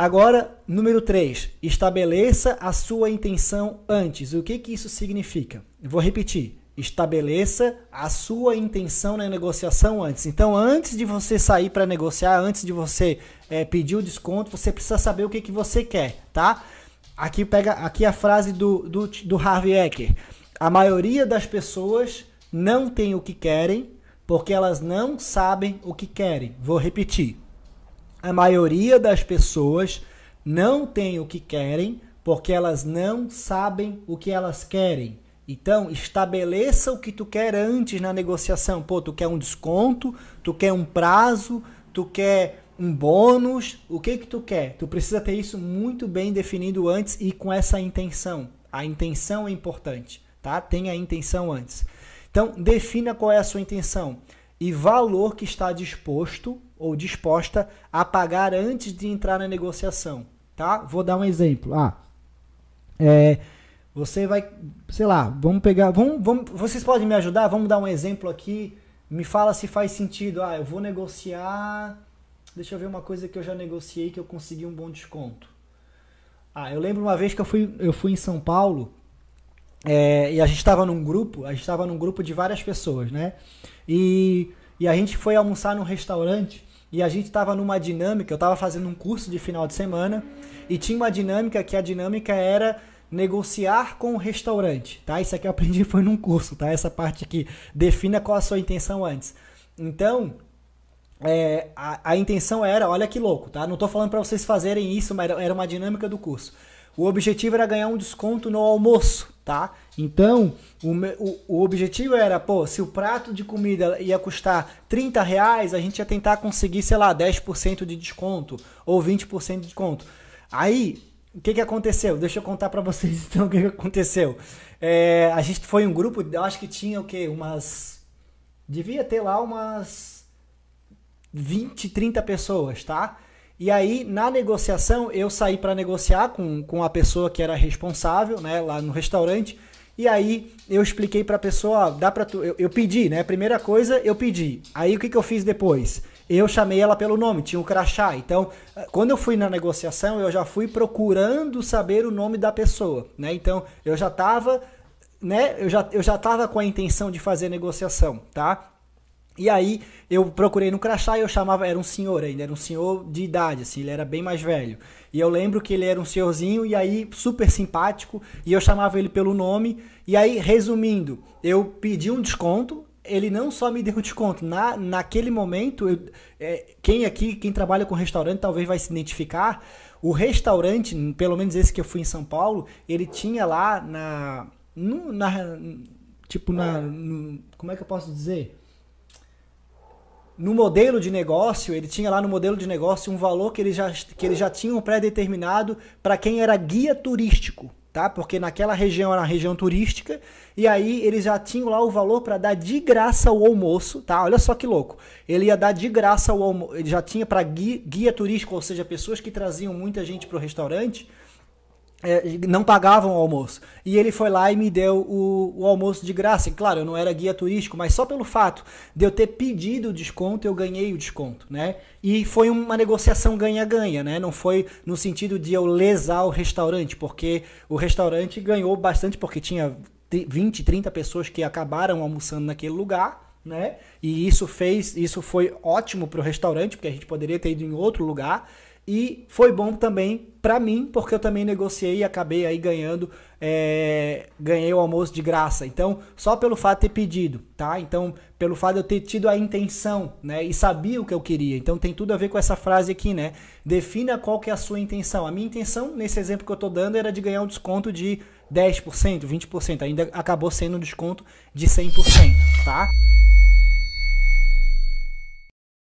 Agora, número 3, estabeleça a sua intenção antes. O que, que isso significa? vou repetir. Estabeleça a sua intenção na negociação antes. Então, antes de você sair para negociar, antes de você é, pedir o desconto, você precisa saber o que, que você quer, tá? Aqui pega aqui a frase do, do, do Harvey Ecker. A maioria das pessoas não tem o que querem porque elas não sabem o que querem. Vou repetir. A maioria das pessoas não tem o que querem porque elas não sabem o que elas querem. Então, estabeleça o que tu quer antes na negociação. Pô, tu quer um desconto, tu quer um prazo, tu quer um bônus, o que que tu quer? Tu precisa ter isso muito bem definido antes e com essa intenção. A intenção é importante, tá? Tenha a intenção antes. Então, defina qual é a sua intenção e valor que está disposto ou disposta a pagar antes de entrar na negociação, tá? Vou dar um exemplo. Ah, é, você vai, sei lá, vamos pegar, vamos, vamos, vocês podem me ajudar? Vamos dar um exemplo aqui. Me fala se faz sentido. Ah, eu vou negociar. Deixa eu ver uma coisa que eu já negociei que eu consegui um bom desconto. Ah, eu lembro uma vez que eu fui, eu fui em São Paulo é, e a gente estava num grupo, a gente estava num grupo de várias pessoas, né? E, e a gente foi almoçar num restaurante e a gente estava numa dinâmica, eu estava fazendo um curso de final de semana e tinha uma dinâmica que a dinâmica era negociar com o restaurante, tá? Isso aqui eu aprendi foi num curso, tá? Essa parte aqui, defina qual a sua intenção antes. Então, é, a, a intenção era, olha que louco, tá? Não estou falando para vocês fazerem isso, mas era uma dinâmica do curso. O objetivo era ganhar um desconto no almoço, tá? Então, o, o, o, objetivo era, pô, se o prato de comida ia custar 30 reais, a gente ia tentar conseguir, sei lá, 10% de desconto ou 20% de desconto. Aí, o que, que aconteceu? Deixa eu contar para vocês então o que, que aconteceu. É, a gente foi um grupo, eu acho que tinha o quê? Umas. Devia ter lá umas 20, 30 pessoas, tá? E aí, na negociação, eu saí para negociar com, com a pessoa que era responsável, né, lá no restaurante. E aí, eu expliquei para a pessoa, dá para tu, eu, eu, pedi, né? Primeira coisa, eu pedi. Aí o que que eu fiz depois? Eu chamei ela pelo nome, tinha um crachá. Então, eh, quando eu fui na negociação, eu já fui procurando saber o nome da pessoa, né? Então, eu já estava né? Eu já, eu já tava com a intenção de fazer negociação, tá? E aí eu procurei no crachá e eu chamava, era um senhor ainda, era um senhor de idade, assim, ele era bem mais velho. E eu lembro que ele era um senhorzinho e aí super simpático, e eu chamava ele pelo nome. E aí, resumindo, eu pedi um desconto, ele não só me deu desconto, na, naquele momento, eu, é, quem aqui, quem trabalha com restaurante, talvez vai se identificar. O restaurante, pelo menos esse que eu fui em São Paulo, ele tinha lá na. No, na tipo, na. No, como é que eu posso dizer? no modelo de negócio, ele tinha lá no modelo de negócio um valor que eles já, que ele já tinham um pré-determinado para quem era guia turístico, tá? Porque naquela região era uma região turística, e aí eles já tinham lá o valor para dar de graça o almoço, tá? Olha só que louco. Ele ia dar de graça o almoço, ele já tinha para guia, guia turístico, ou seja, pessoas que traziam muita gente para o restaurante, é, não pagavam o almoço. E ele foi lá e me deu o, o, almoço de graça. E claro, eu não era guia turístico, mas só pelo fato de eu ter pedido o desconto, eu ganhei o desconto, né? E foi uma negociação ganha-ganha, né? Não foi no sentido de eu lesar o restaurante, porque o restaurante ganhou bastante, porque tinha 20, 30 pessoas que acabaram almoçando naquele lugar. Né? E isso fez, isso foi ótimo para o restaurante, porque a gente poderia ter ido em outro lugar. E foi bom também para mim, porque eu também negociei e acabei aí ganhando, é, ganhei o almoço de graça. Então, só pelo fato de ter pedido, tá? Então, pelo fato de eu ter tido a intenção, né? E sabia o que eu queria. Então, tem tudo a ver com essa frase aqui, né? Defina qual que é a sua intenção. A minha intenção, nesse exemplo que eu tô dando, era de ganhar um desconto de 10%, 20%. Ainda acabou sendo um desconto de 100%, tá?